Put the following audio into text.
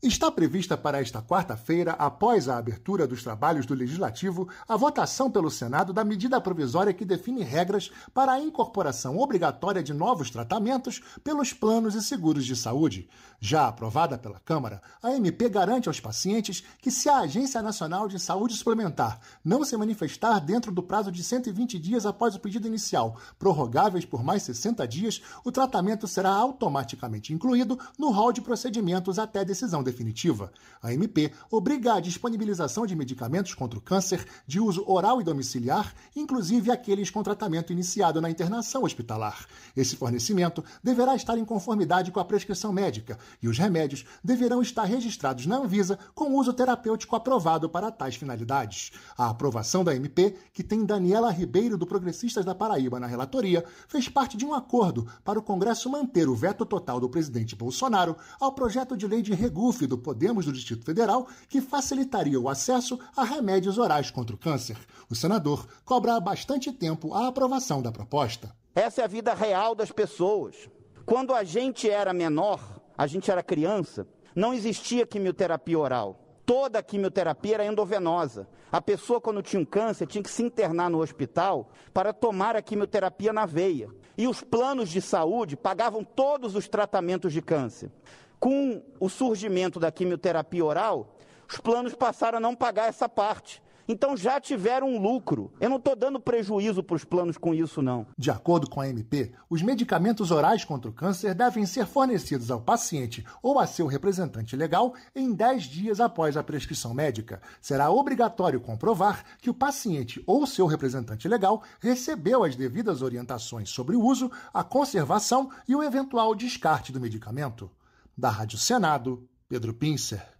Está prevista para esta quarta-feira, após a abertura dos trabalhos do Legislativo, a votação pelo Senado da medida provisória que define regras para a incorporação obrigatória de novos tratamentos pelos planos e seguros de saúde. Já aprovada pela Câmara, a MP garante aos pacientes que, se a Agência Nacional de Saúde Suplementar não se manifestar dentro do prazo de 120 dias após o pedido inicial, prorrogáveis por mais 60 dias, o tratamento será automaticamente incluído no rol de procedimentos até decisão definitiva, a MP obriga a disponibilização de medicamentos contra o câncer de uso oral e domiciliar, inclusive aqueles com tratamento iniciado na internação hospitalar. Esse fornecimento deverá estar em conformidade com a prescrição médica e os remédios deverão estar registrados na Anvisa com uso terapêutico aprovado para tais finalidades. A aprovação da MP, que tem Daniela Ribeiro do Progressistas da Paraíba na relatoria, fez parte de um acordo para o Congresso manter o veto total do presidente Bolsonaro ao projeto de lei de regufe do Podemos do Distrito Federal que facilitaria o acesso a remédios orais contra o câncer. O senador cobra há bastante tempo a aprovação da proposta. Essa é a vida real das pessoas. Quando a gente era menor, a gente era criança, não existia quimioterapia oral. Toda a quimioterapia era endovenosa. A pessoa, quando tinha um câncer, tinha que se internar no hospital para tomar a quimioterapia na veia. E os planos de saúde pagavam todos os tratamentos de câncer. Com o surgimento da quimioterapia oral, os planos passaram a não pagar essa parte. Então já tiveram um lucro. Eu não estou dando prejuízo para os planos com isso, não. De acordo com a MP, os medicamentos orais contra o câncer devem ser fornecidos ao paciente ou a seu representante legal em 10 dias após a prescrição médica. Será obrigatório comprovar que o paciente ou seu representante legal recebeu as devidas orientações sobre o uso, a conservação e o eventual descarte do medicamento. Da Rádio Senado, Pedro Pincer.